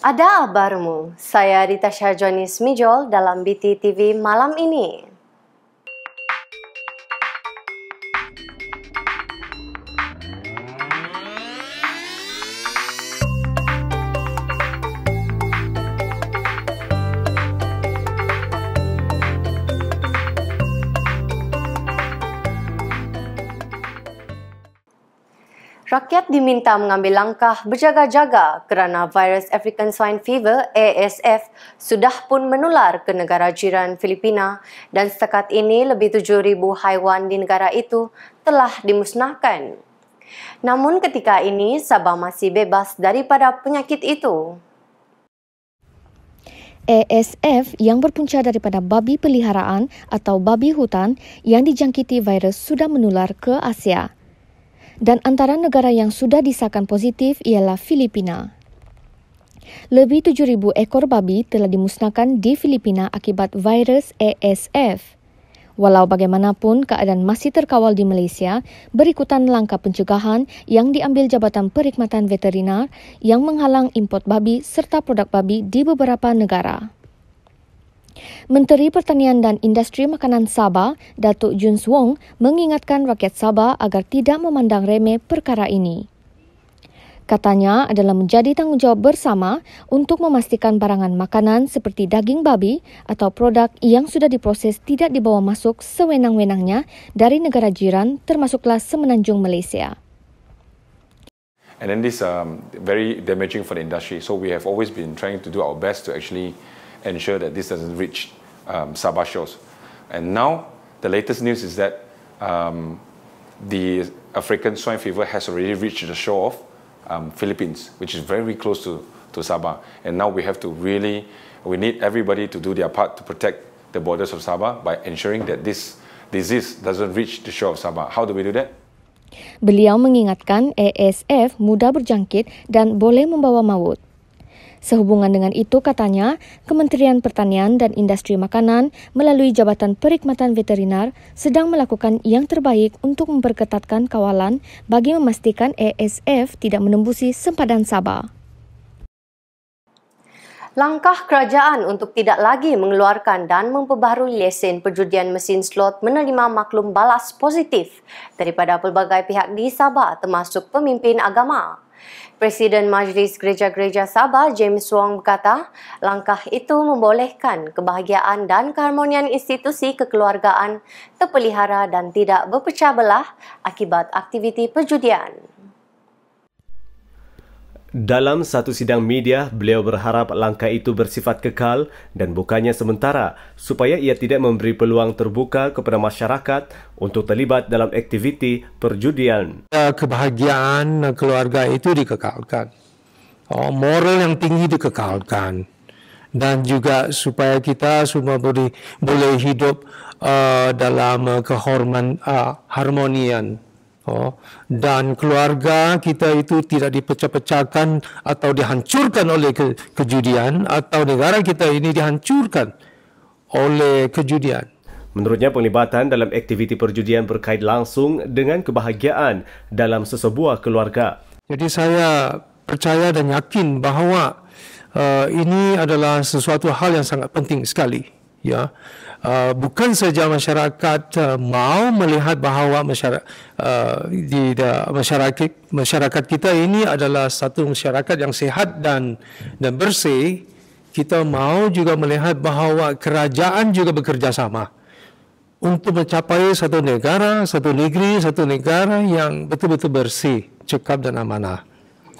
Ada Abarmu, saya Rita Syarjoni Smijol dalam BTTV malam ini. diminta mengambil langkah berjaga-jaga kerana virus African Swine Fever ASF sudah pun menular ke negara jiran Filipina dan setakat ini lebih 7,000 haiwan di negara itu telah dimusnahkan. Namun ketika ini Sabah masih bebas daripada penyakit itu. ASF yang berpunca daripada babi peliharaan atau babi hutan yang dijangkiti virus sudah menular ke Asia dan antara negara yang sudah disahkan positif ialah Filipina. Lebih 7000 ekor babi telah dimusnahkan di Filipina akibat virus ASF. Walau bagaimanapun keadaan masih terkawal di Malaysia, berikutan langkah pencegahan yang diambil Jabatan Perkhidmatan Veterinar yang menghalang import babi serta produk babi di beberapa negara. Menteri Pertanian dan Industri Makanan Sabah, Datuk Jun Swong, mengingatkan rakyat Sabah agar tidak memandang remeh perkara ini. Katanya adalah menjadi tanggungjawab bersama untuk memastikan barangan makanan seperti daging babi atau produk yang sudah diproses tidak dibawa masuk sewenang-wenangnya dari negara jiran termasuklah semenanjung Malaysia. And then this um, very damaging for the industry. So we have always been trying to do our best to actually ensure that this doesn't reach um, Sabah shores. And now, the latest news is that um, the African swine fever has already reached the shore of um, Philippines, which is very close to, to Sabah. And now we have to really, we need everybody to do their part to protect the borders of Sabah by ensuring that this disease doesn't reach the shore of Sabah. How do we do that? Beliau mengingatkan ESF mudah berjangkit dan boleh membawa maut. Sehubungan dengan itu katanya, Kementerian Pertanian dan Industri Makanan melalui Jabatan Perikmatan Veterinar sedang melakukan yang terbaik untuk memperketatkan kawalan bagi memastikan ASF e tidak menembusi sempadan Sabah. Langkah kerajaan untuk tidak lagi mengeluarkan dan memperbaharui lesen perjudian mesin slot menerima maklum balas positif daripada pelbagai pihak di Sabah termasuk pemimpin agama. Presiden Majlis Gereja-Gereja Sabah James Wong berkata, langkah itu membolehkan kebahagiaan dan keharmonian institusi kekeluargaan terpelihara dan tidak berpecah belah akibat aktiviti perjudian. Dalam satu sidang media, beliau berharap langkah itu bersifat kekal dan bukannya sementara supaya ia tidak memberi peluang terbuka kepada masyarakat untuk terlibat dalam aktiviti perjudian. Ya, kebahagiaan keluarga itu dikekalkan. Oh, moral yang tinggi dikekalkan. Dan juga supaya kita semua boleh, boleh hidup uh, dalam uh, eh, kehormatan uh, eh, harmonian. Oh, dan keluarga kita itu tidak dipecah-pecahkan atau dihancurkan oleh ke- kejudian atau negara kita ini dihancurkan oleh kejudian. Menurutnya penglibatan dalam aktiviti perjudian berkait langsung dengan kebahagiaan dalam sesebuah keluarga. Jadi saya percaya dan yakin bahawa uh, ini adalah sesuatu hal yang sangat penting sekali ya uh, bukan saja masyarakat uh, mau melihat bahawa masyarakat uh, di uh, masyarakat masyarakat kita ini adalah satu masyarakat yang sehat dan dan bersih kita mau juga melihat bahawa kerajaan juga bekerjasama untuk mencapai satu negara satu negeri satu negara yang betul-betul bersih cekap dan amanah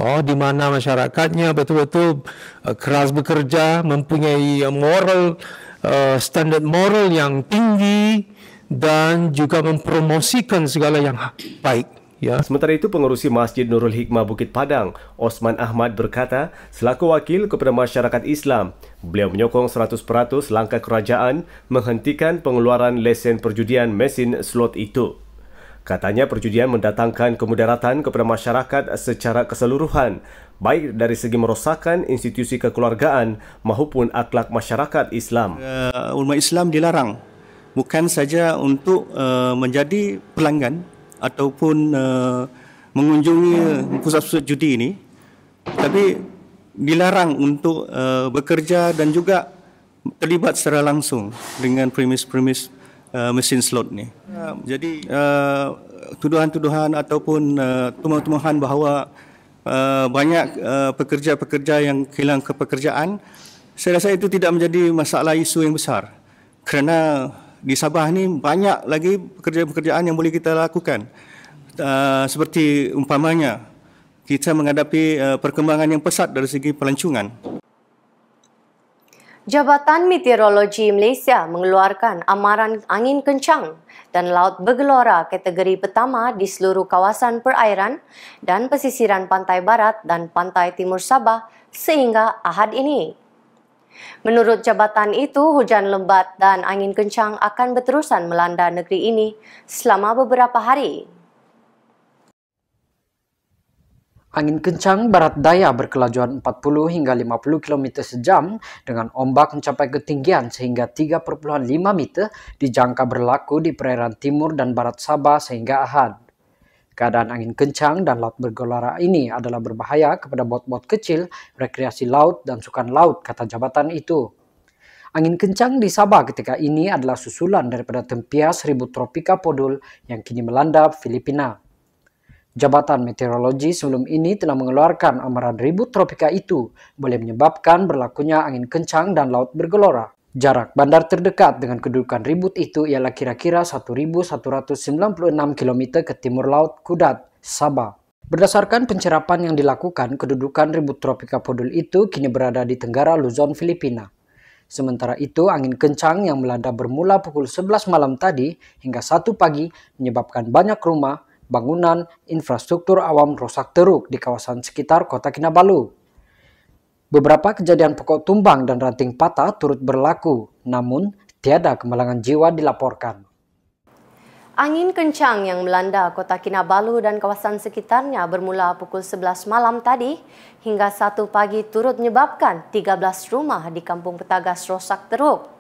Oh, di mana masyarakatnya betul-betul uh, keras bekerja, mempunyai moral uh, standard moral yang tinggi dan juga mempromosikan segala yang ha, baik. Ya. Sementara itu, pengurusi Masjid Nurul Hikmah Bukit Padang, Osman Ahmad berkata, selaku wakil kepada masyarakat Islam, beliau menyokong 100% langkah kerajaan menghentikan pengeluaran lesen perjudian mesin slot itu. Katanya perjudian mendatangkan kemudaratan kepada masyarakat secara keseluruhan, baik dari segi merosakkan institusi kekeluargaan maupun akhlak masyarakat Islam. Uh, umat Islam dilarang bukan saja untuk uh, menjadi pelanggan ataupun uh, mengunjungi pusat-pusat judi ini, tapi dilarang untuk uh, bekerja dan juga terlibat secara langsung dengan premis-premis uh, mesin slot ni. Uh, jadi tuduhan-tuduhan ataupun uh, tuduhan-tuduhan bahawa uh, banyak uh, pekerja-pekerja yang kehilangan kepekerjaan, saya rasa itu tidak menjadi masalah isu yang besar. Kerana di Sabah ni banyak lagi pekerjaan-pekerjaan yang boleh kita lakukan. Uh, seperti umpamanya kita menghadapi uh, perkembangan yang pesat dari segi pelancongan. Jabatan Meteorologi Malaysia mengeluarkan amaran angin kencang dan laut bergelora kategori pertama di seluruh kawasan perairan dan pesisiran pantai barat dan pantai timur Sabah sehingga Ahad ini. Menurut jabatan itu, hujan lebat dan angin kencang akan berterusan melanda negeri ini selama beberapa hari. Angin kencang barat daya berkelajuan 40 hingga 50 km sejam dengan ombak mencapai ketinggian sehingga 3,5 meter dijangka berlaku di perairan timur dan barat Sabah sehingga Ahad. Keadaan angin kencang dan laut bergelora ini adalah berbahaya kepada bot-bot kecil, rekreasi laut, dan sukan laut, kata jabatan itu. Angin kencang di Sabah ketika ini adalah susulan daripada tempias ribut tropika podul yang kini melanda Filipina. Jabatan Meteorologi sebelum ini telah mengeluarkan amaran ribut tropika itu boleh menyebabkan berlakunya angin kencang dan laut bergelora. Jarak bandar terdekat dengan kedudukan ribut itu ialah kira-kira 1.196 km ke timur laut Kudat, Sabah. Berdasarkan pencerapan yang dilakukan, kedudukan ribut tropika Podul itu kini berada di Tenggara Luzon, Filipina. Sementara itu, angin kencang yang melanda bermula pukul 11 malam tadi hingga 1 pagi menyebabkan banyak rumah, bangunan infrastruktur awam rusak teruk di kawasan sekitar Kota Kinabalu. Beberapa kejadian pokok tumbang dan ranting patah turut berlaku, namun tiada kemalangan jiwa dilaporkan. Angin kencang yang melanda Kota Kinabalu dan kawasan sekitarnya bermula pukul 11 malam tadi hingga 1 pagi turut menyebabkan 13 rumah di Kampung Petagas rosak teruk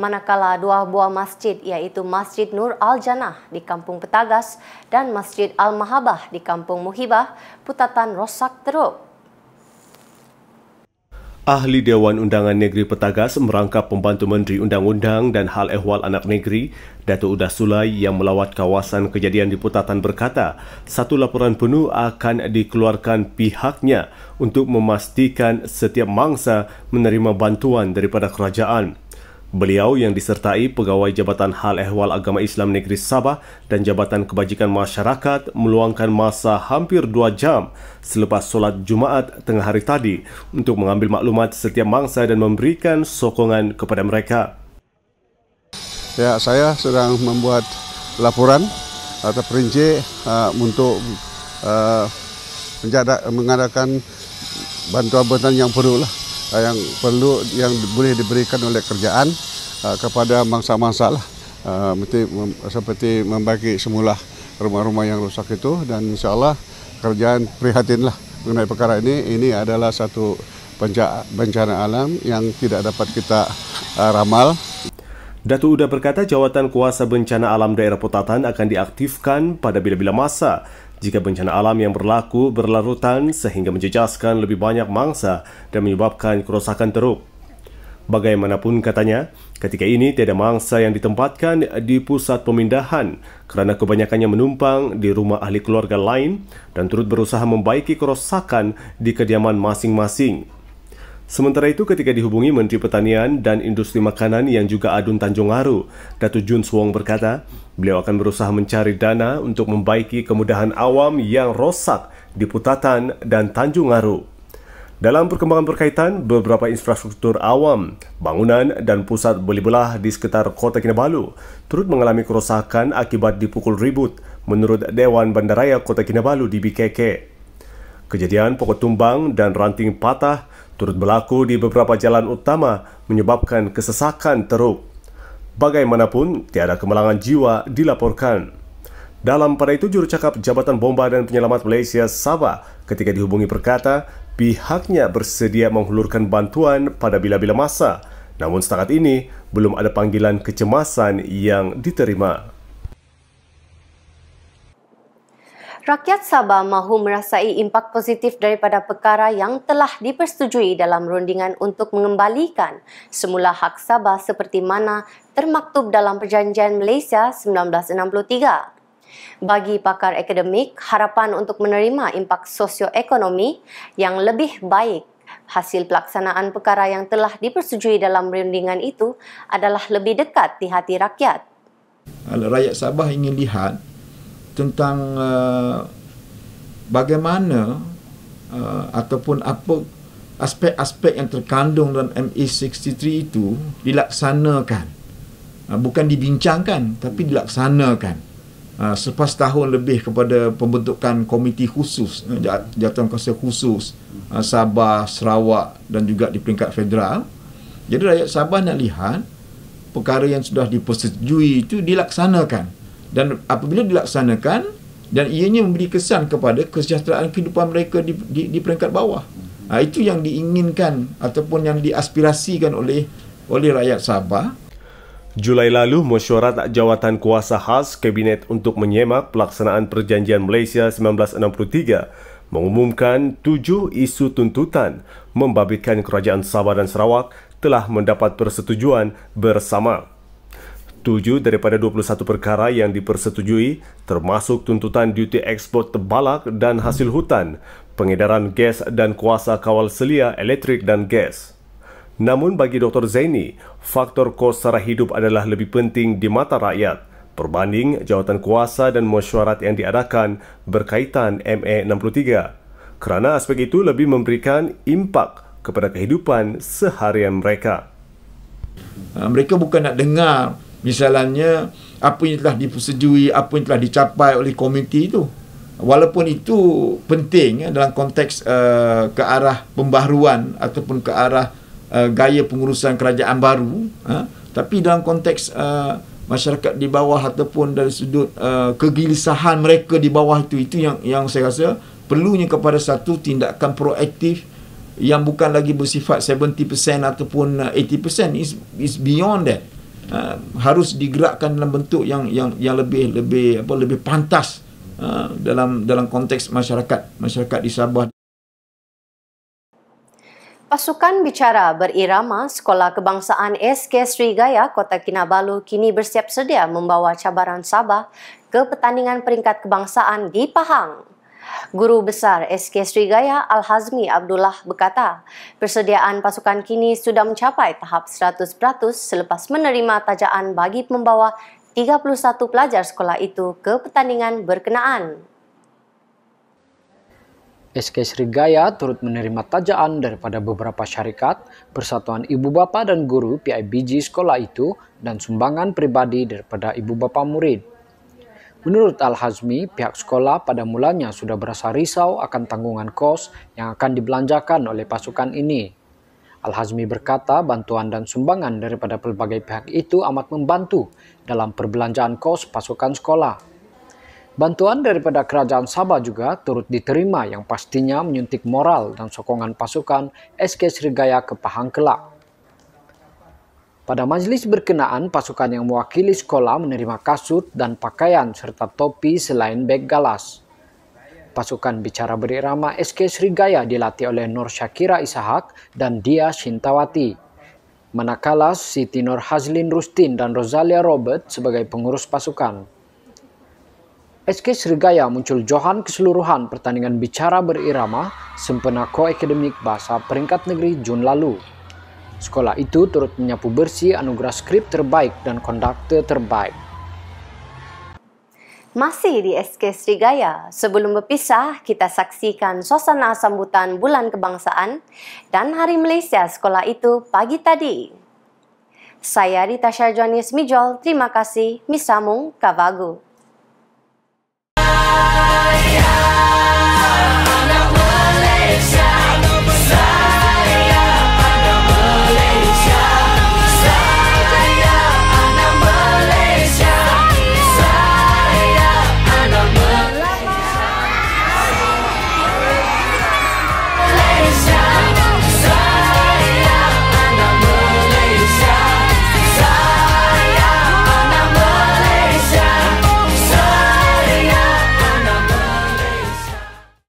manakala dua buah masjid iaitu Masjid Nur Al-Janah di Kampung Petagas dan Masjid Al-Mahabah di Kampung Muhibah, putatan rosak teruk. Ahli Dewan Undangan Negeri Petagas merangkap pembantu Menteri Undang-Undang dan Hal Ehwal Anak Negeri, Datuk Uda Sulai yang melawat kawasan kejadian di Putatan berkata, satu laporan penuh akan dikeluarkan pihaknya untuk memastikan setiap mangsa menerima bantuan daripada kerajaan. Beliau yang disertai pegawai Jabatan Hal Ehwal Agama Islam Negeri Sabah dan Jabatan Kebajikan Masyarakat meluangkan masa hampir dua jam selepas solat Jumaat tengah hari tadi untuk mengambil maklumat setiap mangsa dan memberikan sokongan kepada mereka. Ya, saya sedang membuat laporan atau perinci uh, untuk uh, mengadakan bantuan-bantuan yang perlu lah uh, yang perlu yang boleh diberikan oleh kerjaan uh, kepada mangsa-mangsa lah. Uh, seperti membagi semula rumah-rumah yang rusak itu dan insya Allah kerjaan prihatinlah mengenai perkara ini. Ini adalah satu bencana alam yang tidak dapat kita uh, ramal. Datu Uda berkata jawatan kuasa bencana alam daerah Potatan akan diaktifkan pada bila-bila masa jika bencana alam yang berlaku berlarutan sehingga menjejaskan lebih banyak mangsa dan menyebabkan kerosakan teruk. Bagaimanapun katanya, ketika ini tiada mangsa yang ditempatkan di pusat pemindahan kerana kebanyakannya menumpang di rumah ahli keluarga lain dan turut berusaha membaiki kerosakan di kediaman masing-masing. Sementara itu ketika dihubungi Menteri Pertanian dan Industri Makanan yang juga adun Tanjung Aru, Datu Jun Suwong berkata, beliau akan berusaha mencari dana untuk membaiki kemudahan awam yang rosak di Putatan dan Tanjung Aru. Dalam perkembangan berkaitan, beberapa infrastruktur awam, bangunan dan pusat beli belah di sekitar kota Kinabalu turut mengalami kerosakan akibat dipukul ribut menurut Dewan Bandaraya Kota Kinabalu di BKK. Kejadian pokok tumbang dan ranting patah turut berlaku di beberapa jalan utama menyebabkan kesesakan teruk. Bagaimanapun, tiada kemalangan jiwa dilaporkan. Dalam pada itu jurucakap Jabatan Bomba dan Penyelamat Malaysia Sabah ketika dihubungi berkata pihaknya bersedia menghulurkan bantuan pada bila-bila masa namun setakat ini belum ada panggilan kecemasan yang diterima. Rakyat Sabah mahu merasai impak positif daripada perkara yang telah dipersetujui dalam rundingan untuk mengembalikan semula hak Sabah seperti mana termaktub dalam Perjanjian Malaysia 1963. Bagi pakar akademik, harapan untuk menerima impak sosioekonomi yang lebih baik hasil pelaksanaan perkara yang telah dipersetujui dalam rundingan itu adalah lebih dekat di hati rakyat. Rakyat Sabah ingin lihat tentang uh, bagaimana uh, ataupun apa aspek-aspek yang terkandung dalam ME63 itu dilaksanakan uh, bukan dibincangkan tapi dilaksanakan uh, selepas tahun lebih kepada pembentukan komiti khusus uh, jawatan kuasa khusus uh, Sabah, Sarawak dan juga di peringkat federal jadi rakyat Sabah nak lihat perkara yang sudah dipersetujui itu dilaksanakan dan apabila dilaksanakan dan ianya memberi kesan kepada kesejahteraan kehidupan mereka di, di, di peringkat bawah. Ha, itu yang diinginkan ataupun yang diaspirasikan oleh oleh rakyat Sabah. Julai lalu, mesyuarat jawatan kuasa khas Kabinet untuk menyemak pelaksanaan Perjanjian Malaysia 1963 mengumumkan tujuh isu tuntutan membabitkan Kerajaan Sabah dan Sarawak telah mendapat persetujuan bersama. 7 daripada 21 perkara yang dipersetujui termasuk tuntutan duty ekspor tebalak dan hasil hutan, pengedaran gas dan kuasa kawal selia elektrik dan gas. Namun bagi Dr. Zaini, faktor kos sara hidup adalah lebih penting di mata rakyat berbanding jawatan kuasa dan mesyuarat yang diadakan berkaitan ME63 kerana aspek itu lebih memberikan impak kepada kehidupan seharian mereka. Ah, mereka bukan nak dengar misalnya apa yang telah dipersetujui, apa yang telah dicapai oleh komiti itu. Walaupun itu penting ya, dalam konteks uh, ke arah pembaharuan ataupun ke arah uh, gaya pengurusan kerajaan baru, ha, tapi dalam konteks uh, masyarakat di bawah ataupun dari sudut uh, kegelisahan mereka di bawah itu itu yang yang saya rasa perlunya kepada satu tindakan proaktif yang bukan lagi bersifat 70% ataupun 80% is is beyond that uh, harus digerakkan dalam bentuk yang yang yang lebih lebih apa lebih pantas uh, dalam dalam konteks masyarakat masyarakat di Sabah. Pasukan bicara berirama Sekolah Kebangsaan SK Sri Gaya Kota Kinabalu kini bersiap sedia membawa cabaran Sabah ke pertandingan peringkat kebangsaan di Pahang. Guru Besar SK Sri Gaya Al-Hazmi Abdullah berkata, persediaan pasukan kini sudah mencapai tahap 100% selepas menerima tajaan bagi pembawa 31 pelajar sekolah itu ke pertandingan berkenaan. SK Sri Gaya turut menerima tajaan daripada beberapa syarikat, Persatuan Ibu Bapa dan Guru PIBG sekolah itu, dan sumbangan pribadi daripada Ibu Bapa murid. Menurut Al-Hazmi, pihak sekolah pada mulanya sudah berasa risau akan tanggungan kos yang akan dibelanjakan oleh pasukan ini. Al-Hazmi berkata bantuan dan sumbangan daripada pelbagai pihak itu amat membantu dalam perbelanjaan kos pasukan sekolah. Bantuan daripada kerajaan Sabah juga turut diterima yang pastinya menyuntik moral dan sokongan pasukan SK Serigaya ke Pahang Kelak. Pada majelis berkenaan, pasukan yang mewakili sekolah menerima kasut dan pakaian serta topi selain beg galas. Pasukan bicara berirama SK Srigaya dilatih oleh Nur Syakira Isahak dan Dia Shintawati. Manakala Siti Nur Hazlin Rustin dan Rosalia Robert sebagai pengurus pasukan. SK Srigaya muncul Johan keseluruhan pertandingan bicara berirama sempena Ko Akademik Bahasa Peringkat Negeri Jun lalu. Sekolah itu turut menyapu bersih anugerah skrip terbaik dan konduktor terbaik. Masih di SK Sri Gaya, sebelum berpisah, kita saksikan suasana sambutan Bulan Kebangsaan dan Hari Malaysia Sekolah itu pagi tadi. Saya Rita Syarjuan Yusmijol, terima kasih. Misamung Kavagu.